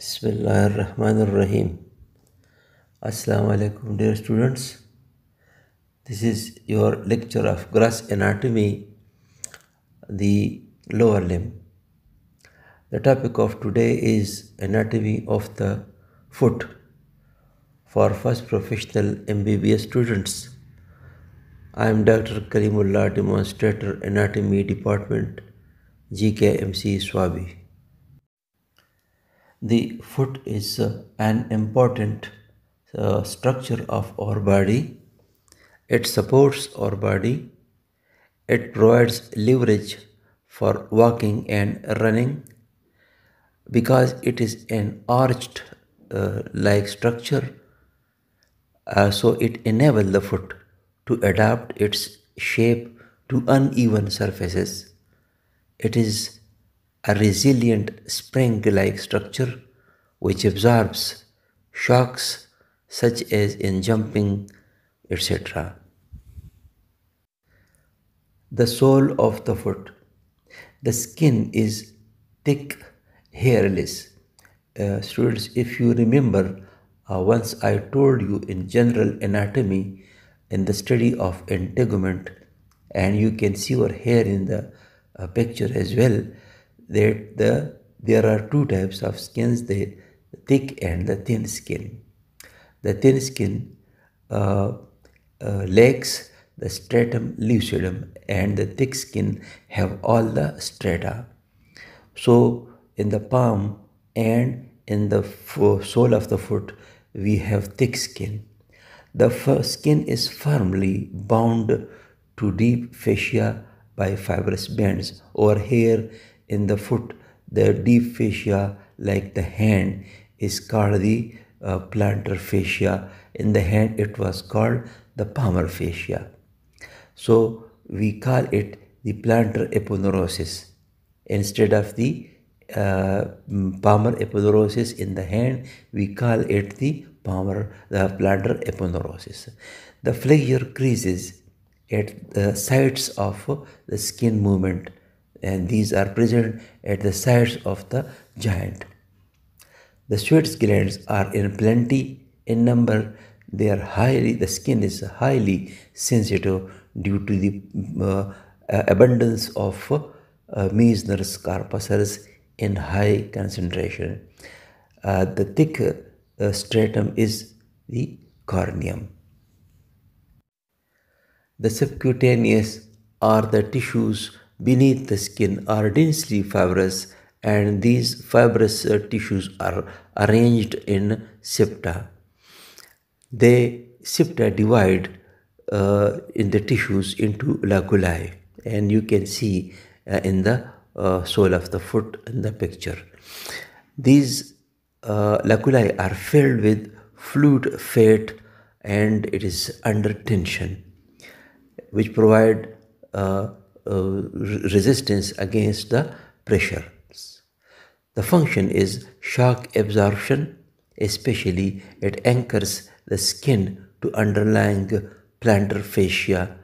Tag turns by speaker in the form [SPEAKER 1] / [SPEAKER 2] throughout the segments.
[SPEAKER 1] Bismillahirrahmanirrahim. Assalamu alaikum, dear students. This is your lecture of gross anatomy, the lower limb. The topic of today is anatomy of the foot for first professional MBBS students. I am Dr. Karimullah, demonstrator, anatomy department, GKMC Swabi the foot is uh, an important uh, structure of our body. It supports our body. It provides leverage for walking and running because it is an arched uh, like structure. Uh, so it enables the foot to adapt its shape to uneven surfaces. It is a resilient spring-like structure which absorbs shocks such as in jumping, etc. The sole of the foot. The skin is thick, hairless. Uh, students, if you remember, uh, once I told you in general anatomy in the study of integument, and you can see your hair in the uh, picture as well that the there are two types of skins: the thick and the thin skin. The thin skin uh, uh, lacks the stratum lucidum, and the thick skin have all the strata. So, in the palm and in the sole of the foot, we have thick skin. The skin is firmly bound to deep fascia by fibrous bands or hair in the foot, the deep fascia like the hand is called the uh, plantar fascia. In the hand, it was called the palmar fascia. So we call it the plantar aponeurosis instead of the uh, mm, palmar aponeurosis in the hand. We call it the palmar the plantar aponeurosis. The flexure creases at the sides of the skin movement and these are present at the sides of the giant. The sweat glands are in plenty in number. They are highly, the skin is highly sensitive due to the uh, uh abundance of uh, corpuscles in high concentration. Uh, the thick uh, stratum is the corneum. The subcutaneous are the tissues beneath the skin are densely fibrous and these fibrous uh, tissues are arranged in septa. They septa divide uh, in the tissues into laculae and you can see uh, in the uh, sole of the foot in the picture. These uh, laculae are filled with fluid fat and it is under tension which provide uh, resistance against the pressures. The function is shock absorption, especially it anchors the skin to underlying plantar fascia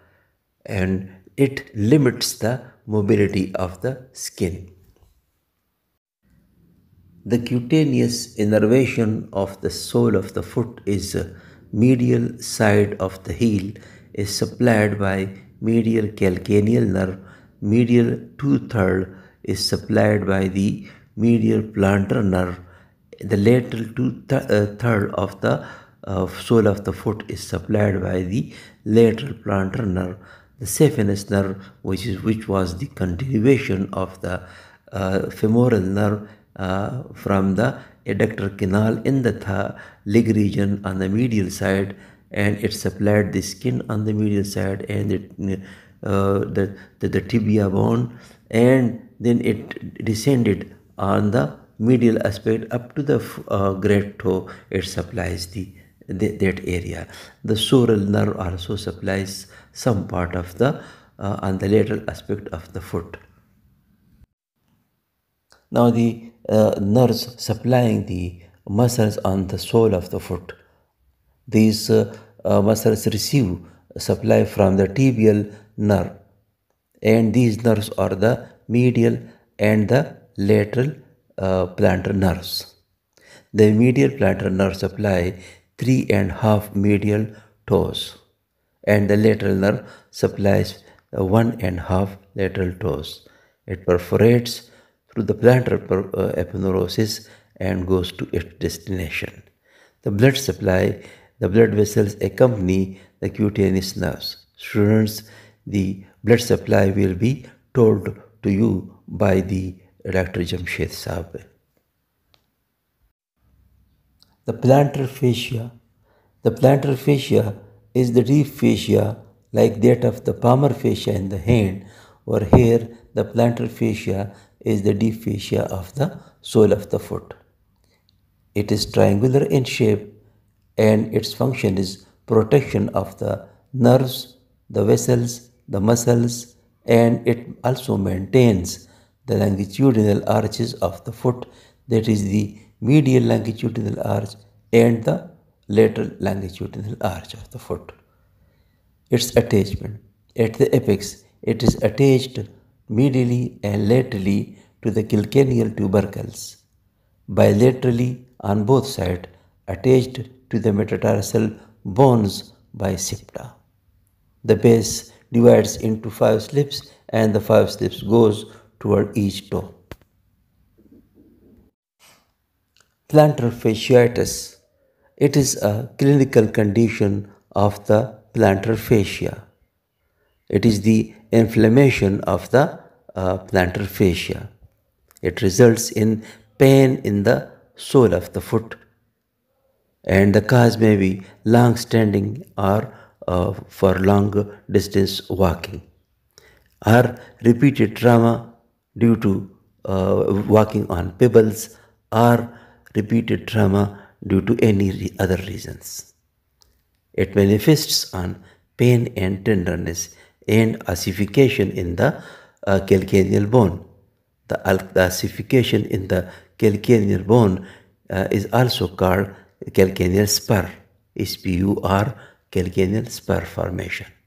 [SPEAKER 1] and it limits the mobility of the skin. The cutaneous innervation of the sole of the foot is medial side of the heel is supplied by medial calcaneal nerve, medial two-third is supplied by the medial plantar nerve. The lateral two-third uh, of the uh, sole of the foot is supplied by the lateral plantar nerve. The saphenous nerve, which is which was the continuation of the uh, femoral nerve uh, from the adductor canal in the thigh leg region on the medial side and it supplied the skin on the medial side and the, uh, the, the, the tibia bone and then it descended on the medial aspect up to the uh, great toe it supplies the, the, that area the sural nerve also supplies some part of the uh, on the lateral aspect of the foot now the uh, nerves supplying the muscles on the sole of the foot these muscles uh, uh, receive supply from the tibial nerve and these nerves are the medial and the lateral uh, plantar nerves. The medial plantar nerve supply three and half medial toes and the lateral nerve supplies uh, one and half lateral toes. It perforates through the plantar uh, aponeurosis and goes to its destination. The blood supply the blood vessels accompany the cutaneous nerves. Students, the blood supply will be told to you by the Dr. Jamshed Saab. The plantar fascia. The plantar fascia is the deep fascia like that of the palmar fascia in the hand or here the plantar fascia is the deep fascia of the sole of the foot. It is triangular in shape and its function is protection of the nerves, the vessels, the muscles, and it also maintains the longitudinal arches of the foot, that is the medial longitudinal arch and the lateral longitudinal arch of the foot. Its attachment at the apex, it is attached medially and laterally to the calcaneal tubercles, bilaterally on both sides, attached to the metatarsal bones by septa. The base divides into five slips and the five slips goes toward each toe. Plantar fasciitis. It is a clinical condition of the plantar fascia. It is the inflammation of the uh, plantar fascia. It results in pain in the sole of the foot and the cause may be long standing or uh, for long distance walking or repeated trauma due to uh, walking on pebbles or repeated trauma due to any other reasons. It manifests on pain and tenderness and ossification in the uh, calcaneal bone. The, the ossification in the calcaneal bone uh, is also called calcaneal spur, SPUR, calcaneal spur formation.